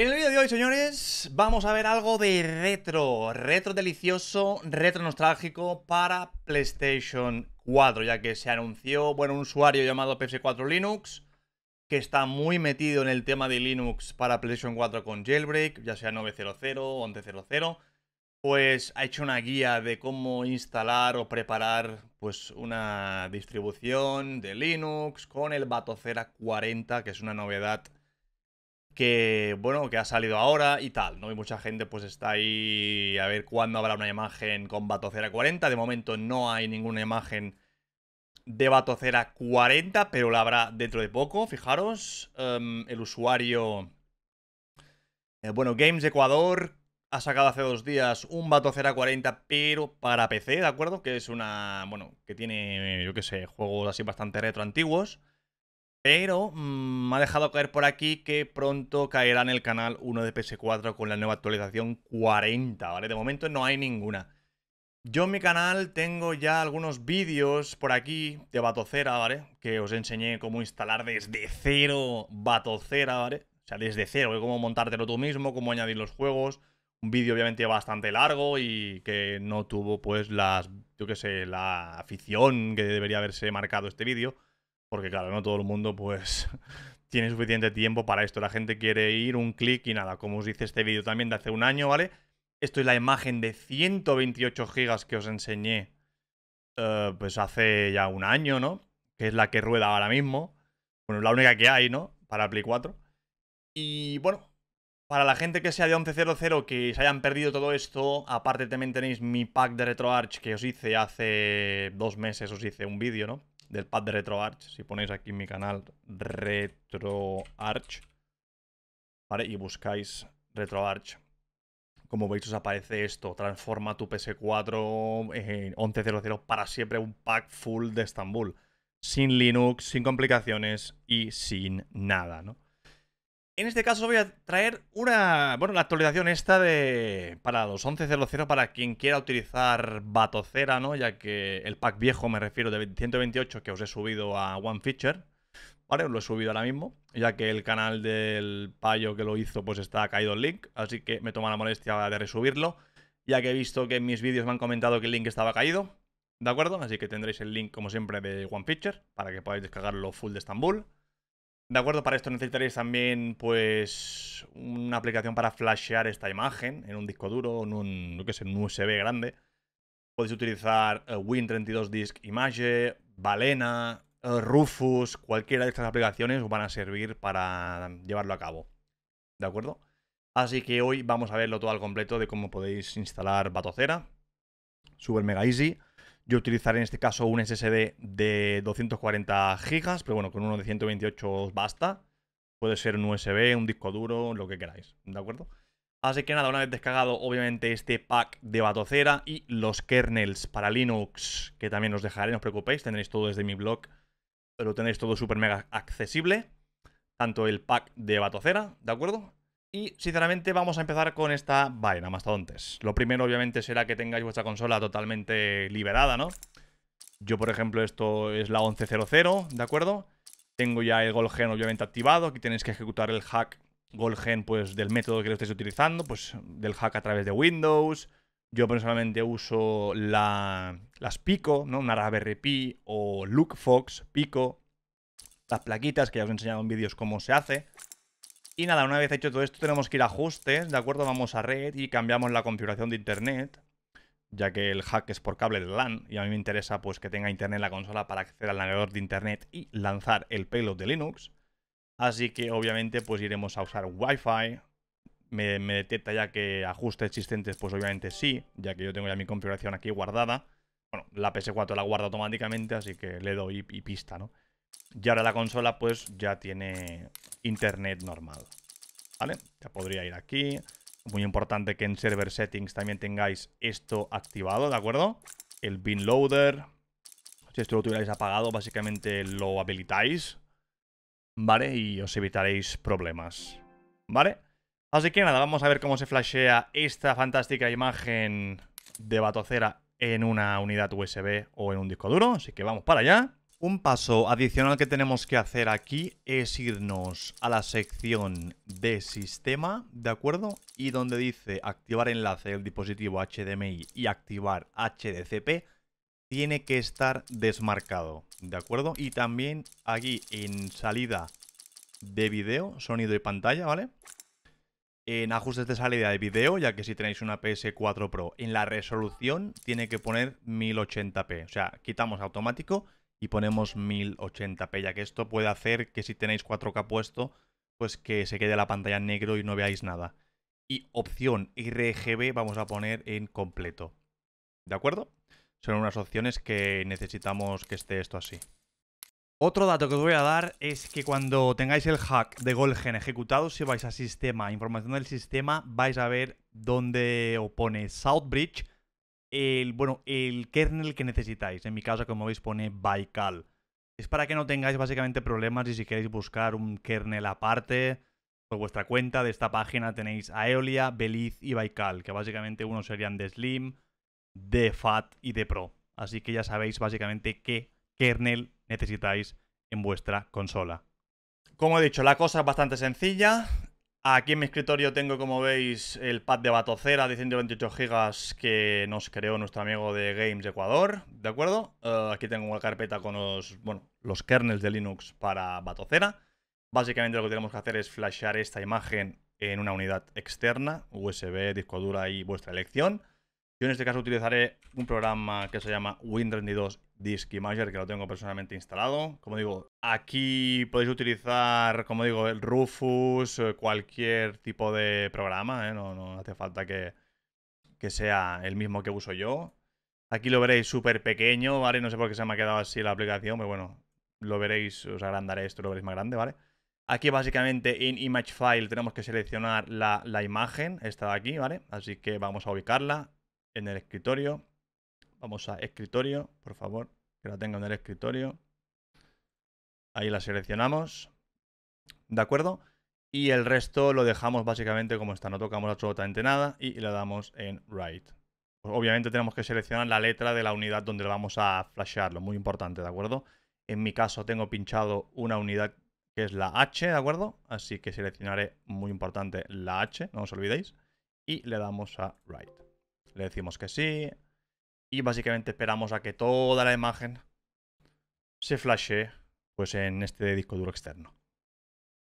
En el vídeo de hoy, señores, vamos a ver algo de retro, retro delicioso, retro nostálgico para PlayStation 4, ya que se anunció, bueno, un usuario llamado PS4 Linux, que está muy metido en el tema de Linux para PlayStation 4 con jailbreak, ya sea 9.0.0, o 11.0.0, pues ha hecho una guía de cómo instalar o preparar pues una distribución de Linux con el Batocera 40, que es una novedad que bueno, que ha salido ahora y tal, ¿no? Y mucha gente pues está ahí a ver cuándo habrá una imagen con Batocera 40. De momento no hay ninguna imagen de Batocera 40, pero la habrá dentro de poco, fijaros. Em, el usuario... Eh, bueno, Games Ecuador ha sacado hace dos días un Batocera 40, pero para PC, ¿de acuerdo? Que es una... bueno, que tiene, yo qué sé, juegos así bastante retro pero mm, me ha dejado caer por aquí que pronto caerá en el canal 1 de PS4 con la nueva actualización 40, ¿vale? De momento no hay ninguna. Yo en mi canal tengo ya algunos vídeos por aquí de Batocera, ¿vale? Que os enseñé cómo instalar desde cero Batocera, ¿vale? O sea, desde cero, cómo montártelo tú mismo, cómo añadir los juegos. Un vídeo obviamente bastante largo y que no tuvo pues las, yo qué sé, la afición que debería haberse marcado este vídeo. Porque claro, no todo el mundo pues tiene suficiente tiempo para esto. La gente quiere ir un clic y nada, como os dice este vídeo también de hace un año, ¿vale? Esto es la imagen de 128 gigas que os enseñé eh, pues hace ya un año, ¿no? Que es la que rueda ahora mismo. Bueno, la única que hay, ¿no? Para Play 4. Y bueno, para la gente que sea de 11.00 que se hayan perdido todo esto, aparte también tenéis mi pack de RetroArch que os hice hace dos meses, os hice un vídeo, ¿no? del pad de RetroArch. Si ponéis aquí en mi canal RetroArch, ¿vale? Y buscáis RetroArch. Como veis os aparece esto, transforma tu PS4 en 11.00 para siempre un pack full de Estambul. Sin Linux, sin complicaciones y sin nada, ¿no? En este caso voy a traer una, bueno, la actualización esta de para los 11.00 para quien quiera utilizar Batocera, ¿no? Ya que el pack viejo, me refiero, de 128 que os he subido a One Feature, ¿vale? Os lo he subido ahora mismo, ya que el canal del payo que lo hizo pues está caído el link, así que me toma la molestia de resubirlo, ya que he visto que en mis vídeos me han comentado que el link estaba caído, ¿de acuerdo? Así que tendréis el link, como siempre, de One Feature para que podáis descargarlo full de Estambul. De acuerdo, para esto necesitaréis también pues una aplicación para flashear esta imagen en un disco duro, en un, USB grande. Podéis utilizar eh, Win32 Disk Image, Balena, eh, Rufus, cualquiera de estas aplicaciones os van a servir para llevarlo a cabo. ¿De acuerdo? Así que hoy vamos a verlo todo al completo de cómo podéis instalar Batocera. Super mega easy. Yo utilizaré en este caso un SSD de 240 GB, pero bueno, con uno de 128 basta. Puede ser un USB, un disco duro, lo que queráis, ¿de acuerdo? Así que nada, una vez descargado obviamente este pack de Batocera y los kernels para Linux, que también os dejaré, no os preocupéis, tendréis todo desde mi blog, Pero tendréis todo súper mega accesible, tanto el pack de Batocera, ¿de acuerdo? Y sinceramente vamos a empezar con esta vaina, mastodontes. Lo primero obviamente será que tengáis vuestra consola totalmente liberada, ¿no? Yo, por ejemplo, esto es la 11.00, ¿de acuerdo? Tengo ya el Golgen obviamente activado. Aquí tenéis que ejecutar el hack Golgen pues, del método que lo estéis utilizando, pues del hack a través de Windows. Yo personalmente uso las Pico, ¿no? Una Raspberry o LookFox Pico. Las plaquitas, que ya os he enseñado en vídeos cómo se hace. Y nada, una vez hecho todo esto tenemos que ir a ajustes, ¿de acuerdo? Vamos a red y cambiamos la configuración de internet, ya que el hack es por cable de LAN y a mí me interesa pues que tenga internet la consola para acceder al navegador de internet y lanzar el payload de Linux. Así que obviamente pues iremos a usar Wi-Fi. Me, detecta ya que ajustes existentes pues obviamente sí, ya que yo tengo ya mi configuración aquí guardada. Bueno, la PS4 la guarda automáticamente, así que le doy y pista, ¿no? Y ahora la consola pues ya tiene internet normal. ¿Vale? Ya podría ir aquí. Muy importante que en server settings también tengáis esto activado, ¿de acuerdo? El bin loader. Si esto lo tuvierais apagado, básicamente lo habilitáis. ¿Vale? Y os evitaréis problemas. ¿Vale? Así que nada, vamos a ver cómo se flashea esta fantástica imagen de Batocera en una unidad USB o en un disco duro. Así que vamos para allá. Un paso adicional que tenemos que hacer aquí es irnos a la sección de sistema, ¿de acuerdo? Y donde dice activar enlace del dispositivo HDMI y activar HDCP, tiene que estar desmarcado, ¿de acuerdo? Y también aquí en salida de video sonido y pantalla, ¿vale? En ajustes de salida de video ya que si tenéis una PS4 Pro, en la resolución tiene que poner 1080p. O sea, quitamos automático y ponemos 1080p, ya que esto puede hacer que si tenéis 4K puesto, pues que se quede la pantalla en negro y no veáis nada. Y opción RGB vamos a poner en completo. ¿De acuerdo? Son unas opciones que necesitamos que esté esto así. Otro dato que os voy a dar es que cuando tengáis el hack de Golgen ejecutado, si vais a sistema, información del sistema, vais a ver dónde opone Southbridge el, bueno, el kernel que necesitáis. En mi caso, como veis, pone Baikal. Es para que no tengáis básicamente problemas y si queréis buscar un kernel aparte por vuestra cuenta de esta página tenéis Aeolia, Beliz y Baikal, que básicamente unos serían de Slim, de Fat y de Pro. Así que ya sabéis básicamente qué kernel necesitáis en vuestra consola. Como he dicho, la cosa es bastante sencilla. Aquí en mi escritorio tengo, como veis, el pad de Batocera de 128 GB que nos creó nuestro amigo de Games Ecuador, ¿de acuerdo? Eh, aquí tengo una carpeta con los, los kernels de Linux para Batocera. Básicamente lo que tenemos que hacer es flashear esta imagen en una unidad externa, USB, disco dura y vuestra elección. Yo en este caso utilizaré un programa que se llama Win32 Disk Imager, que lo tengo personalmente instalado. Como digo, aquí podéis utilizar, como digo, el Rufus, eh, cualquier tipo de programa, eh, no, hace falta que, sea el mismo que uso yo. Aquí lo veréis súper pequeño, ¿vale? No sé por qué se me ha quedado así la aplicación, pero bueno, lo veréis, os agrandaré esto, lo veréis más grande, ¿vale? Aquí básicamente en Image File tenemos que seleccionar la, la imagen, esta de aquí, ¿vale? Así que vamos a ubicarla en el escritorio. Vamos a escritorio, por favor, que la tenga en el escritorio. Ahí la seleccionamos. ¿De acuerdo? Y el resto lo dejamos básicamente como está, no tocamos absolutamente nada y le damos en Write. Pues obviamente tenemos que seleccionar la letra de la unidad donde vamos a flashearlo, muy importante, ¿de acuerdo? En mi caso tengo pinchado una unidad que es la H, ¿de acuerdo? Así que seleccionaré, muy importante, la H, no os olvidéis, y le damos a Write le decimos que sí. Y básicamente esperamos a que toda la imagen se flashe pues, en este disco duro externo.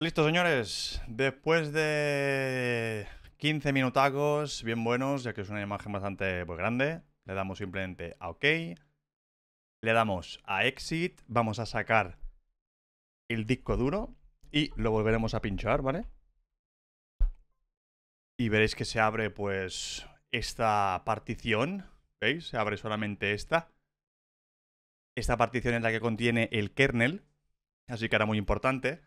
Listo, señores. Después de 15 minutacos bien buenos, ya que es una imagen bastante pues, grande, le damos simplemente a OK. Le damos a Exit. Vamos a sacar el disco duro y lo volveremos a pinchar, ¿vale? Y veréis que se abre, pues, esta partición, ¿veis? Se abre solamente esta. Esta partición es la que contiene el kernel, así que era muy importante.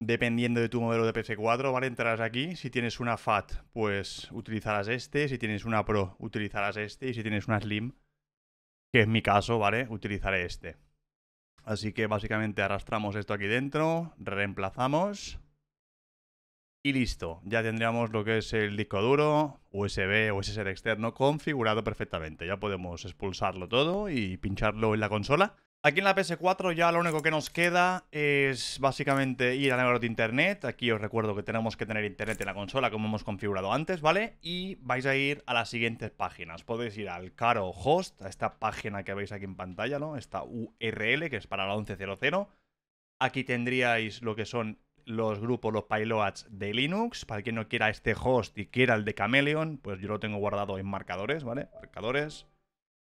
Dependiendo de tu modelo de PC 4 ¿vale? Entrarás aquí. Si tienes una FAT, pues utilizarás este. Si tienes una Pro, utilizarás este. Y si tienes una Slim, que es mi caso, ¿vale? Utilizaré este. Así que básicamente arrastramos esto aquí dentro, reemplazamos y listo. Ya tendríamos lo que es el disco duro, USB o SSD externo configurado perfectamente. Ya podemos expulsarlo todo y pincharlo en la consola. Aquí en la PS4 ya lo único que nos queda es básicamente ir a la de internet. Aquí os recuerdo que tenemos que tener internet en la consola como hemos configurado antes, ¿vale? Y vais a ir a las siguientes páginas. Podéis ir al Caro Host, a esta página que veis aquí en pantalla, ¿no? Esta URL que es para la 11.00. Aquí tendríais lo que son los grupos, los payloads de Linux. Para quien no quiera este host y quiera el de Chameleon, pues yo lo tengo guardado en marcadores, ¿vale? Marcadores,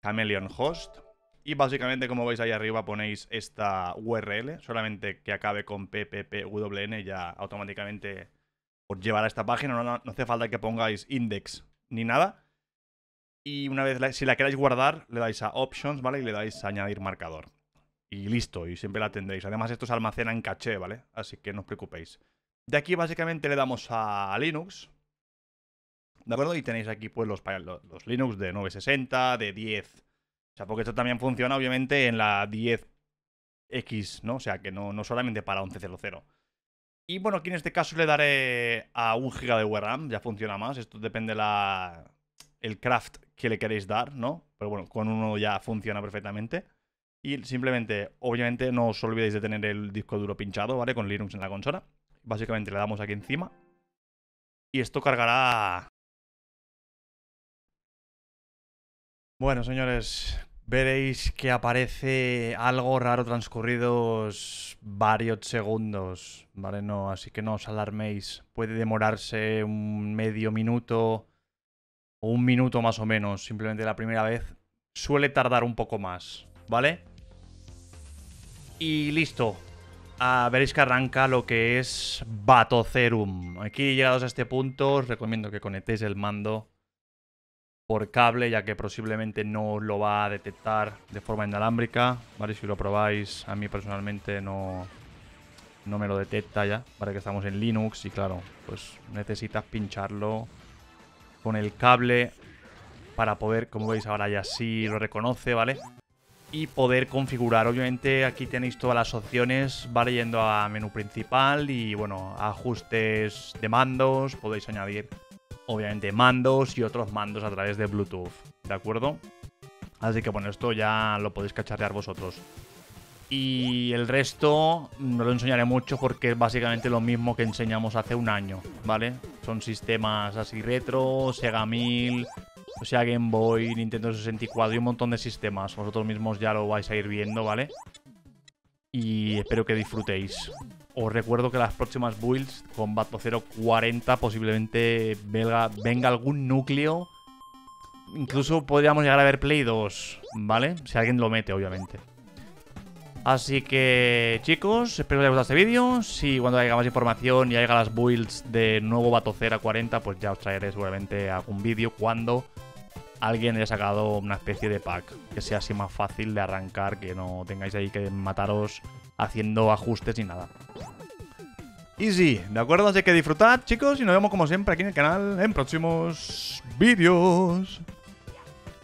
Chameleon host. Y básicamente, como veis ahí arriba, ponéis esta URL. Solamente que acabe con pppwn ya automáticamente os llevará a esta página. no hace falta que pongáis index ni nada. Y una vez, si la queráis guardar, le dais a Options, ¿vale? Y le dais a Añadir marcador y listo, y siempre la tendréis. Además, esto se almacena en caché, ¿vale? Así que no os preocupéis. De aquí básicamente le damos a Linux, ¿de acuerdo? Y tenéis aquí pues los, los Linux de 960, de 10. O sea, porque esto también funciona obviamente en la 10X, ¿no? O sea, que no, no solamente para 11.00. Y bueno, aquí en este caso le daré a 1 GB de RAM, ya funciona más. Esto depende la el craft que le queréis dar, ¿no? Pero bueno, con uno ya funciona perfectamente. Y simplemente, obviamente, no os olvidéis de tener el disco duro pinchado, ¿vale? Con Linux en la consola. Básicamente le damos aquí encima. Y esto cargará... Bueno, señores, veréis que aparece algo raro transcurridos varios segundos, ¿vale? No, así que no os alarméis. Puede demorarse un medio minuto o un minuto más o menos. Simplemente la primera vez suele tardar un poco más, ¿vale? Y listo. a veréis que arranca lo que es Batocerum. Aquí llegados a este punto, os recomiendo que conectéis el mando por cable, ya que posiblemente no lo va a detectar de forma inalámbrica. Vale, si lo probáis, a mí personalmente no, no me lo detecta ya. Vale, que estamos en Linux y claro, pues necesitas pincharlo con el cable para poder, como veis ahora ya sí lo reconoce, ¿vale? y poder configurar. Obviamente aquí tenéis todas las opciones, va yendo a menú principal y bueno, ajustes de mandos, podéis añadir obviamente mandos y otros mandos a través de Bluetooth, ¿de acuerdo? Así que bueno, esto ya lo podéis cacharrear vosotros. Y el resto no lo enseñaré mucho porque es básicamente lo mismo que enseñamos hace un año, ¿vale? Son sistemas así retro, Sega 1000, o sea, Game Boy, Nintendo 64 y un montón de sistemas. Vosotros mismos ya lo vais a ir viendo, ¿vale? Y espero que disfrutéis. Os recuerdo que las próximas builds con Bato 040 posiblemente venga algún núcleo. Incluso podríamos llegar a ver Play 2, ¿vale? Si alguien lo mete, obviamente. Así que chicos, espero que os haya gustado este vídeo. Si cuando haya más información y haya las builds de nuevo Batocera 40, pues ya os traeré seguramente algún vídeo cuando alguien haya sacado una especie de pack que sea así más fácil de arrancar, que no tengáis ahí que mataros haciendo ajustes ni nada. Y sí, ¿de acuerdo? Así que disfrutad chicos y nos vemos como siempre aquí en el canal en próximos vídeos.